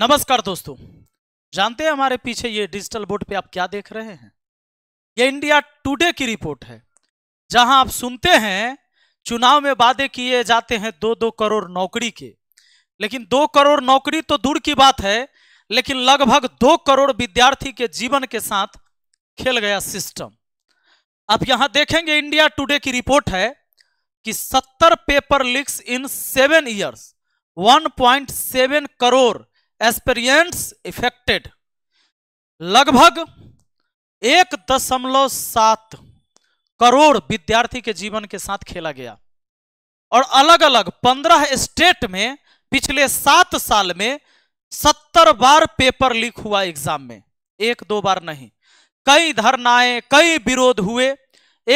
नमस्कार दोस्तों जानते हैं हमारे पीछे ये डिजिटल बोर्ड पे आप क्या देख रहे हैं ये इंडिया टुडे की रिपोर्ट है जहां आप सुनते हैं चुनाव में वादे किए जाते हैं दो दो करोड़ नौकरी के लेकिन दो करोड़ नौकरी तो दूर की बात है लेकिन लगभग दो करोड़ विद्यार्थी के जीवन के साथ खेल गया सिस्टम आप यहां देखेंगे इंडिया टुडे की रिपोर्ट है कि सत्तर paper leaks in seven years 1.7 crore experience affected लगभग एक दशमलव सात करोड़ विद्यार्थी के जीवन के साथ खेला गया और अलग अलग पंद्रह स्टेट में पिछले सात साल में सत्तर बार पेपर लीक हुआ एग्जाम में एक दो बार नहीं कई धरनाएं कई विरोध हुए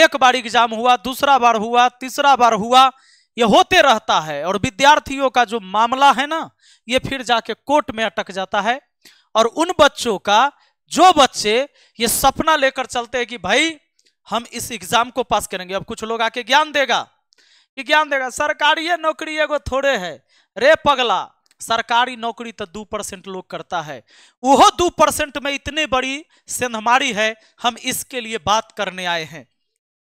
एक बार एग्जाम हुआ दूसरा बार हुआ तीसरा बार हुआ ये होते रहता है और विद्यार्थियों का जो मामला है ना ये फिर जाके कोर्ट में अटक जाता है और उन बच्चों का जो बच्चे ये सपना लेकर चलते हैं कि भाई हम इस एग्जाम को पास करेंगे अब कुछ लोग आके ज्ञान देगा कि ज्ञान देगा सरकारी नौकरी एगो थोड़े है रे पगला सरकारी नौकरी तो दो परसेंट लोग करता है वह दो परसेंट में इतनी बड़ी सेंधमारी है हम इसके लिए बात करने आए हैं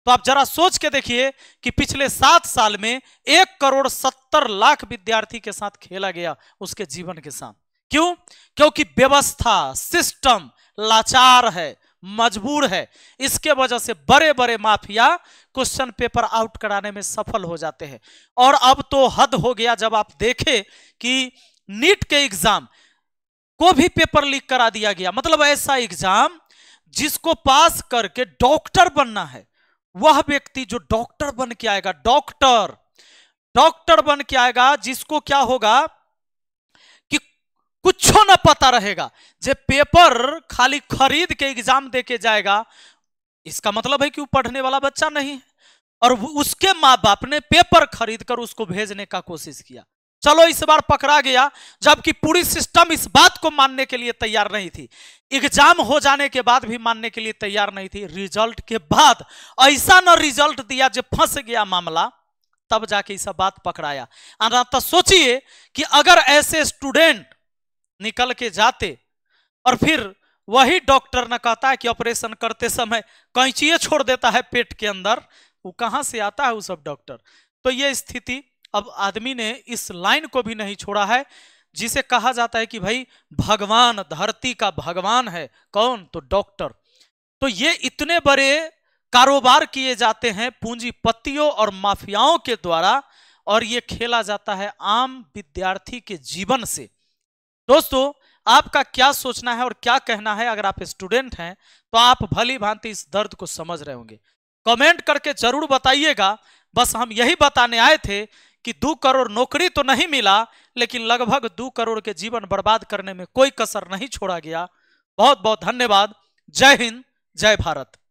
तो आप जरा सोच के देखिए कि पिछले सात साल में एक करोड़ सत्तर लाख विद्यार्थी के साथ खेला गया उसके जीवन के साथ क्यों क्योंकि व्यवस्था सिस्टम लाचार है मजबूर है इसके वजह से बड़े बड़े माफिया क्वेश्चन पेपर आउट कराने में सफल हो जाते हैं और अब तो हद हो गया जब आप देखें कि नीट के एग्जाम को भी पेपर लीक करा दिया गया मतलब ऐसा एग्जाम जिसको पास करके डॉक्टर बनना है वह व्यक्ति जो डॉक्टर बन के आएगा डॉक्टर डॉक्टर बन के आएगा जिसको क्या होगा कि कुछ न पता रहेगा जे पेपर खाली खरीद के एग्जाम दे के जाएगा इसका मतलब है कि वो पढ़ने वाला बच्चा नहीं है और उसके माँ बाप ने पेपर खरीद कर उसको भेजने का कोशिश किया चलो इस बार पकड़ा गया जबकि पूरी सिस्टम इस बात को मानने के लिए तैयार नहीं थी एग्जाम हो जाने के बाद भी मानने के लिए तैयार नहीं थी रिजल्ट के बाद ऐसा न रिजल्ट दिया जो फंस गया मामला तब जाके सब बात पकड़ाया तो सोचिए कि अगर ऐसे स्टूडेंट निकल के जाते और फिर वही डॉक्टर ने कहता है कि ऑपरेशन करते समय कैंचिए छोड़ देता है पेट के अंदर वो कहाँ से आता है वो सब डॉक्टर तो ये स्थिति अब आदमी ने इस लाइन को भी नहीं छोड़ा है जिसे कहा जाता है कि भाई भगवान धरती का भगवान है कौन तो डॉक्टर तो ये इतने बड़े कारोबार किए जाते हैं पूंजीपतियों और माफियाओं के द्वारा और ये खेला जाता है आम विद्यार्थी के जीवन से दोस्तों आपका क्या सोचना है और क्या कहना है अगर आप स्टूडेंट हैं तो आप भली भांति इस दर्द को समझ रहे होंगे कमेंट करके जरूर बताइएगा बस हम यही बताने आए थे कि दो करोड़ नौकरी तो नहीं मिला लेकिन लगभग दो करोड़ के जीवन बर्बाद करने में कोई कसर नहीं छोड़ा गया बहुत बहुत धन्यवाद जय हिंद जय भारत